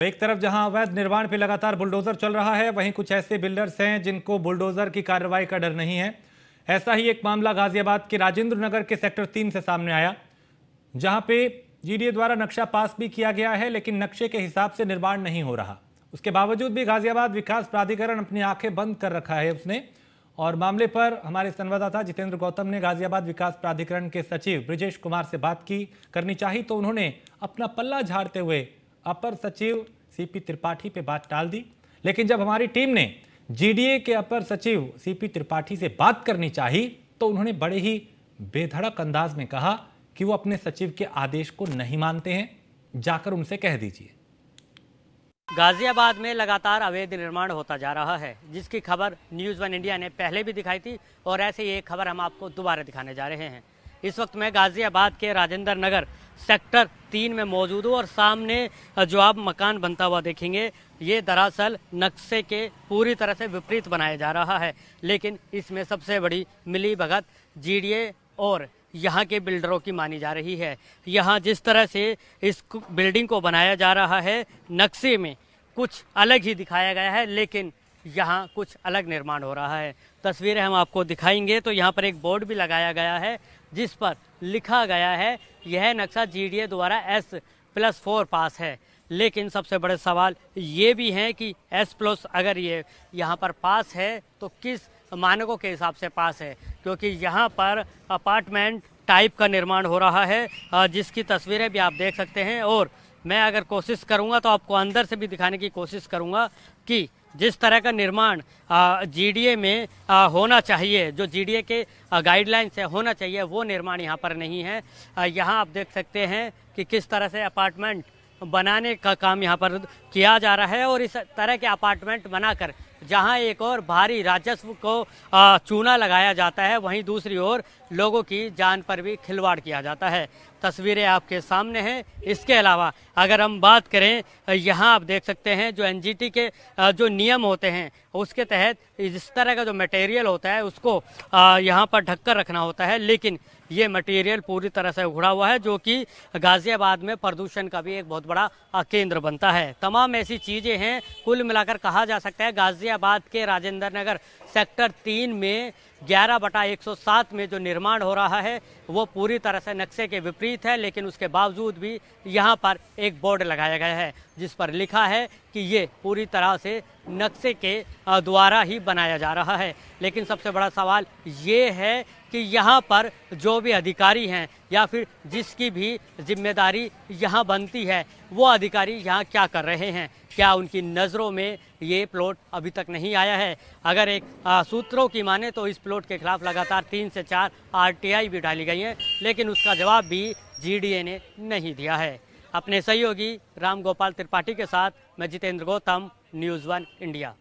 तो एक तरफ जहां अवैध निर्माण पे लगातार बुलडोजर चल रहा है वहीं कुछ ऐसे बिल्डर्स हैं जिनको बुलडोजर की कार्रवाई का डर नहीं है ऐसा ही एक मामला गाजियाबाद के राजेंद्र नगर के सेक्टर तीन से सामने आया जहां पे जीडीए द्वारा नक्शा पास भी किया गया है लेकिन नक्शे के हिसाब से निर्माण नहीं हो रहा उसके बावजूद भी गाजियाबाद विकास प्राधिकरण अपनी आंखें बंद कर रखा है उसने और मामले पर हमारे संवाददाता जितेंद्र गौतम ने गाजियाबाद विकास प्राधिकरण के सचिव ब्रिजेश कुमार से बात की करनी चाहिए तो उन्होंने अपना पल्ला झाड़ते हुए अपर सचिव सीपी त्रिपाठी पे बात टाल दी लेकिन जब हमारी टीम ने जीडीए के अपर सचिव सीपी त्रिपाठी से बात करनी चाही तो उन्होंने बड़े ही बेधड़क अंदाज में कहा कि वो अपने सचिव के आदेश को नहीं मानते हैं जाकर उनसे कह दीजिए गाजियाबाद में लगातार अवैध निर्माण होता जा रहा है जिसकी खबर न्यूज़ वन इंडिया ने पहले भी दिखाई थी और ऐसे ही एक खबर हम आपको दोबारा दिखाने जा रहे हैं इस वक्त मैं गाज़ियाबाद के राजेंद्र नगर सेक्टर तीन में मौजूद हूँ और सामने जो आप मकान बनता हुआ देखेंगे ये दरअसल नक्शे के पूरी तरह से विपरीत बनाया जा रहा है लेकिन इसमें सबसे बड़ी मिली भगत जी और यहाँ के बिल्डरों की मानी जा रही है यहाँ जिस तरह से इस बिल्डिंग को बनाया जा रहा है नक्शे में कुछ अलग ही दिखाया गया है लेकिन यहाँ कुछ अलग निर्माण हो रहा है तस्वीरें हम आपको दिखाएंगे तो यहाँ पर एक बोर्ड भी लगाया गया है जिस पर लिखा गया है यह नक्शा जीडीए द्वारा एस प्लस फोर पास है लेकिन सबसे बड़े सवाल ये भी हैं कि एस प्लस अगर ये यहाँ पर पास है तो किस मानकों के हिसाब से पास है क्योंकि यहाँ पर अपार्टमेंट टाइप का निर्माण हो रहा है जिसकी तस्वीरें भी आप देख सकते हैं और मैं अगर कोशिश करूँगा तो आपको अंदर से भी दिखाने की कोशिश करूँगा कि जिस तरह का निर्माण जीडीए में आ, होना चाहिए जो जीडीए के गाइडलाइंस है होना चाहिए वो निर्माण यहाँ पर नहीं है यहाँ आप देख सकते हैं कि किस तरह से अपार्टमेंट बनाने का काम यहाँ पर किया जा रहा है और इस तरह के अपार्टमेंट बनाकर जहाँ एक और भारी राजस्व को चूना लगाया जाता है वहीं दूसरी ओर लोगों की जान पर भी खिलवाड़ किया जाता है तस्वीरें आपके सामने हैं इसके अलावा अगर हम बात करें यहाँ आप देख सकते हैं जो एनजीटी के जो नियम होते हैं उसके तहत इस तरह का जो मटेरियल होता है उसको यहाँ पर ढककर रखना होता है लेकिन ये मटेरियल पूरी तरह से उघड़ा हुआ है जो कि गाज़ियाबाद में प्रदूषण का भी एक बहुत बड़ा केंद्र बनता है तमाम ऐसी चीज़ें हैं कुल मिलाकर कहा जा सकता है गाज़ियाबाद के राजेंद्र नगर सेक्टर तीन में ग्यारह बटा एक में जो निर्माण हो रहा है वो पूरी तरह से नक्शे के विपरीत है लेकिन उसके बावजूद भी यहाँ पर एक बोर्ड लगाया गया है जिस पर लिखा है कि ये पूरी तरह से नक्शे के द्वारा ही बनाया जा रहा है लेकिन सबसे बड़ा सवाल ये है कि यहाँ पर जो भी अधिकारी हैं या फिर जिसकी भी जिम्मेदारी यहाँ बनती है वो अधिकारी यहाँ क्या कर रहे हैं क्या उनकी नज़रों में ये प्लॉट अभी तक नहीं आया है अगर एक सूत्रों की माने तो इस प्लॉट के खिलाफ लगातार तीन से चार आरटीआई भी डाली गई हैं लेकिन उसका जवाब भी जीडीए ने नहीं दिया है अपने सहयोगी राम गोपाल त्रिपाठी के साथ मैं Jitendra Gautam news one India